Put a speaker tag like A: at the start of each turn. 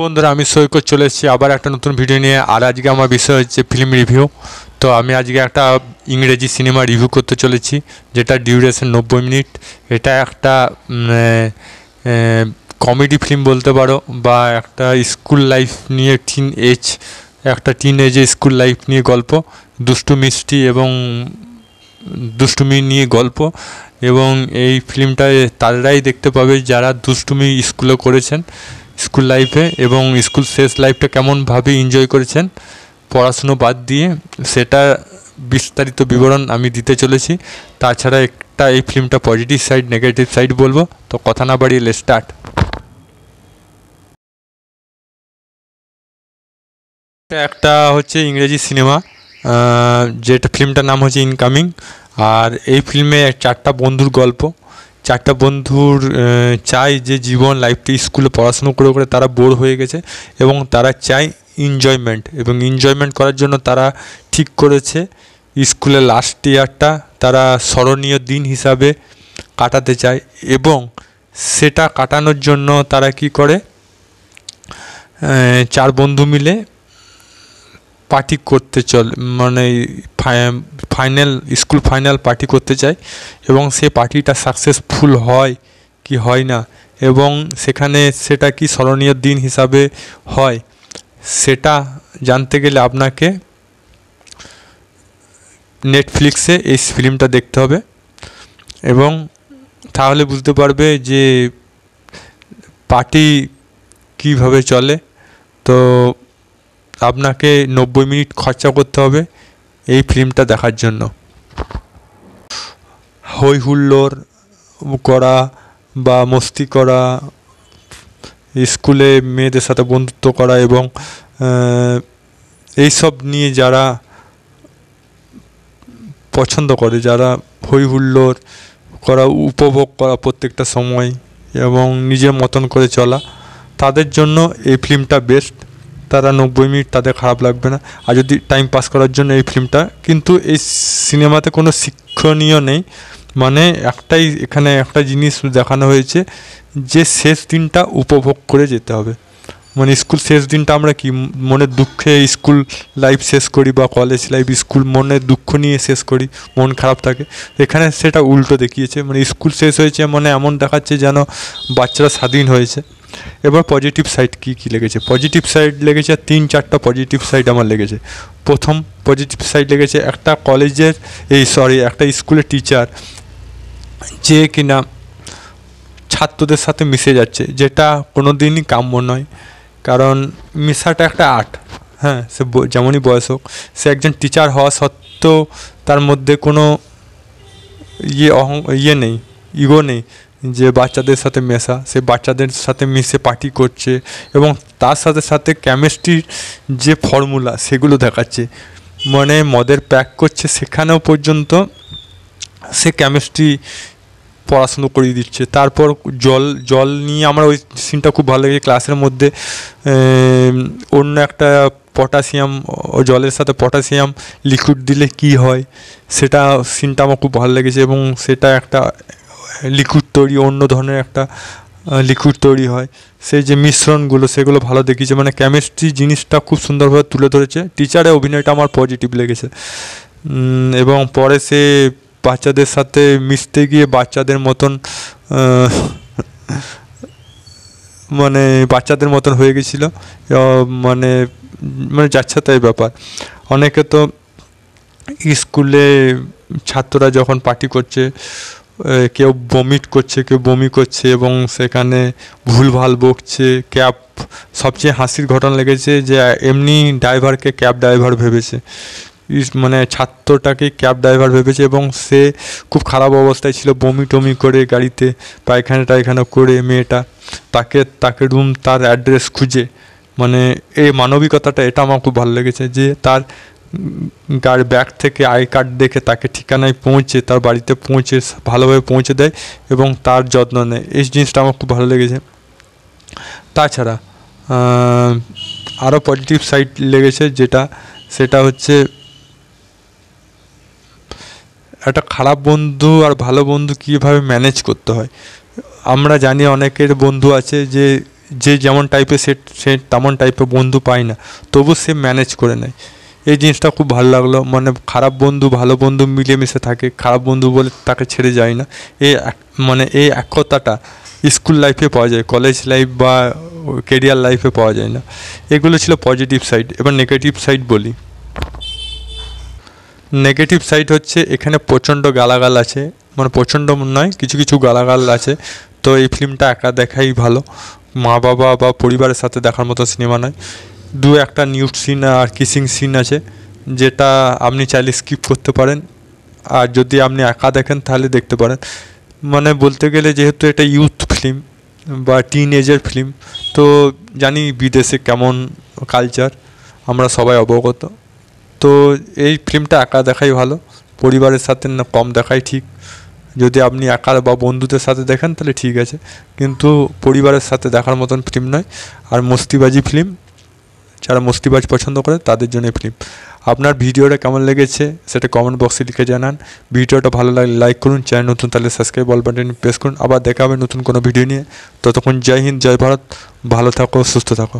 A: বন্ধুরা আমি সৈকত চলে এসেছি আবার একটা নতুন ভিডিও নিয়ে আর আজকে আমার বিষয় হচ্ছে ফিল্ম রিভিউ তো আমি আজকে একটা ইংরেজি সিনেমা রিভিউ করতে চলেছি যেটা ডিউরেশন নব্বই মিনিট এটা একটা কমেডি ফিল্ম বলতে পারো বা একটা স্কুল লাইফ নিয়ে টিন এজ একটা টিন এজে স্কুল লাইফ নিয়ে গল্প দুষ্টু মিষ্টি এবং দুষ্টুমি নিয়ে গল্প এবং এই ফিল্মটায় তারাই দেখতে পাবে যারা দুষ্টুমি স্কুলে করেছেন স্কুল লাইফে এবং স্কুল শেষ লাইফটা কেমনভাবে এনজয় করেছেন পড়াশুনো বাদ দিয়ে সেটা বিস্তারিত বিবরণ আমি দিতে চলেছি তাছাড়া একটা এই ফিল্মটা পজিটিভ সাইড নেগেটিভ সাইড বলবো তো কথা না বাড়িয়ে লে স্টার্ট একটা হচ্ছে ইংরেজি সিনেমা যেটা ফিল্মটার নাম হচ্ছে ইনকামিং আর এই ফিল্মে চারটা বন্ধুর গল্প চারটা বন্ধুর চায় যে জীবন লাইফটি স্কুলে পড়াশুনো করে করে তারা বোর হয়ে গেছে এবং তারা চায় এনজয়মেন্ট এবং এনজয়মেন্ট করার জন্য তারা ঠিক করেছে স্কুলের লাস্ট ইয়ারটা তারা স্মরণীয় দিন হিসাবে কাটাতে চায় এবং সেটা কাটানোর জন্য তারা কি করে চার বন্ধু মিলে পার্টি করতে চল মানে ফাইনাল স্কুল ফাইনাল পার্টি করতে চায় এবং সে পার্টিটা সাকসেসফুল হয় কি হয় না এবং সেখানে সেটা কি স্মরণীয় দিন হিসাবে হয় সেটা জানতে গেলে আপনাকে নেটফ্লিক্সে এই ফিল্মটা দেখতে হবে এবং তাহলে বুঝতে পারবে যে পার্টি কিভাবে চলে তো আপনাকে নব্বই মিনিট খরচা করতে হবে এই ফিল্মটা দেখার জন্য হই হুল্লোর করা বা মস্তি করা স্কুলে মেয়েদের সাথে বন্ধুত্ব করা এবং এইসব নিয়ে যারা পছন্দ করে যারা হই হুল্লোর করা উপভোগ করা প্রত্যেকটা সময় এবং নিজের মতন করে চলা তাদের জন্য এই ফিল্মটা বেস্ট তারা নব্বই মিনিট তাদের খারাপ লাগবে না আর যদি টাইম পাস করার জন্য এই ফিল্মটা কিন্তু এই সিনেমাতে কোনো শিক্ষণীয় নেই মানে একটাই এখানে একটা জিনিস দেখানো হয়েছে যে শেষ দিনটা উপভোগ করে যেতে হবে মানে স্কুল শেষ দিনটা আমরা কি মনের দুঃখে স্কুল লাইফ শেষ করি বা কলেজ লাইফ স্কুল মনের দুঃখ নিয়ে শেষ করি মন খারাপ থাকে এখানে সেটা উল্টো দেখিয়েছে মানে স্কুল শেষ হয়েছে মানে এমন দেখাচ্ছে যেন বাচ্চারা স্বাধীন হয়েছে এবার পজিটিভ সাইড কী কী লেগেছে পজিটিভ সাইড লেগেছে তিন চারটা পজিটিভ সাইড আমার লেগেছে প্রথম পজিটিভ সাইড লেগেছে একটা কলেজের এই সরি একটা স্কুলের টিচার যে কিনা ছাত্রদের সাথে মিশে যাচ্ছে যেটা কোনো দিনই কাম্য নয় কারণ মিশাটা একটা আর্ট হ্যাঁ সে যেমনই বয়স হোক সে একজন টিচার হওয়া সত্ত্বেও তার মধ্যে কোনো ইয়ে অহ ইয়ে নেই ইগো নেই যে বাচ্চাদের সাথে মেশা সে বাচ্চাদের সাথে মিশে পার্টি করছে এবং তার সাথে সাথে কেমিস্ট্রির যে ফর্মুলা সেগুলো দেখাচ্ছে মানে মদের প্যাক করছে সেখানেও পর্যন্ত সে কেমিস্ট্রি পড়াশুনো করিয়ে দিচ্ছে তারপর জল জল নিয়ে আমার ওই সিনটা খুব ভালো লেগেছে ক্লাসের মধ্যে অন্য একটা পটাশিয়াম ও জলের সাথে পটাশিয়াম লিকুইড দিলে কি হয় সেটা সিনটা আমার খুব ভালো লেগেছে এবং সেটা একটা লিকুইড তৈরি অন্য ধরনের একটা লিকুইড তৈরি হয় সেই যে মিশ্রণগুলো সেগুলো ভালো দেখিয়েছে মানে কেমিস্ট্রি জিনিসটা খুব সুন্দরভাবে তুলে ধরেছে টিচারের অভিনয়টা আমার পজিটিভ লেগেছে এবং পরে সে বাচ্চাদের সাথে মিশতে গিয়ে বাচ্চাদের মতন মানে বাচ্চাদের মতন হয়ে গেছিলো মানে মানে যাচ্ছে তাই ব্যাপার অনেকে তো স্কুলে ছাত্ররা যখন পার্টি করছে কেউ বমিট করছে কেউ বমি করছে এবং সেখানে ভুলভাল বকছে ক্যাব সবচেয়ে হাসির ঘটনা লেগেছে যে এমনি ড্রাইভারকে ক্যাব ড্রাইভার ভেবেছে মানে ছাত্রটাকে ক্যাব ড্রাইভার ভেবেছে এবং সে খুব খারাপ অবস্থায় ছিল বমি টমি করে গাড়িতে পায়খানা টায়খানা করে মেয়েটা তাকে তাকে রুম তার অ্যাড্রেস খুঁজে মানে এই মানবিকতাটা এটা আমার খুব ভালো লেগেছে যে তার গার ব্যাগ থেকে আই কার্ড দেখে তাকে ঠিকানায় পৌঁছে তার বাড়িতে পৌঁছে ভালোভাবে পৌঁছে দেয় এবং তার যত্ন নেয় এই জিনিসটা আমার খুব ভালো লেগেছে তাছাড়া আরও পজিটিভ সাইড লেগেছে যেটা সেটা হচ্ছে একটা খারাপ বন্ধু আর ভালো বন্ধু কীভাবে ম্যানেজ করতে হয় আমরা জানি অনেকের বন্ধু আছে যে যে যেমন টাইপের সে সে তেমন টাইপের বন্ধু পায় না তবু সে ম্যানেজ করে নেয় এই জিনিসটা খুব ভালো লাগলো মানে খারাপ বন্ধু ভালো বন্ধু মিলেমিশে থাকে খারাপ বন্ধু বলে তাকে ছেড়ে যায় না এই মানে এই একতাটা স্কুল লাইফে পাওয়া যায় কলেজ লাইফ বা কেরিয়ার লাইফে পাওয়া যায় না এগুলো ছিল পজিটিভ সাইড এবার নেগেটিভ সাইড বলি নেগেটিভ সাইড হচ্ছে এখানে প্রচণ্ড গালাগাল আছে মানে প্রচণ্ড নয় কিছু কিছু গালাগাল আছে তো এই ফিল্মটা একা দেখাই ভালো মা বাবা বা পরিবারের সাথে দেখার মতো সিনেমা নয় দু একটা নিউ সিন আর কিসিং সিন আছে যেটা আপনি চাইলে স্কিপ করতে পারেন আর যদি আপনি একা দেখেন তাহলে দেখতে পারেন মানে বলতে গেলে যেহেতু এটা ইউথ ফিল্ম বা টিন এজের ফিল্ম তো জানি বিদেশে কেমন কালচার আমরা সবাই অবগত তো এই ফিল্মটা একা দেখাই ভালো পরিবারের সাথে না কম দেখাই ঠিক যদি আপনি একা বা বন্ধুদের সাথে দেখেন তাহলে ঠিক আছে কিন্তু পরিবারের সাথে দেখার মতন ফিল্ম নয় আর মস্তিবাজি ফিল্ম যারা মস্তিবাজ পছন্দ করে তাদের জন্য ফিল্ম আপনার ভিডিওটা কেমন লেগেছে সেটা কমেন্ট বক্সে লিখে জানান ভিডিওটা ভালো লাগলে লাইক করুন চ্যানেল নতুন তাহলে সাবস্ক্রাইব বল বাটন প্রেস করুন আবার দেখা হবে নতুন কোনো ভিডিও নিয়ে ততক্ষণ জয় হিন্দ জয় ভারত ভালো থাকো সুস্থ থাকো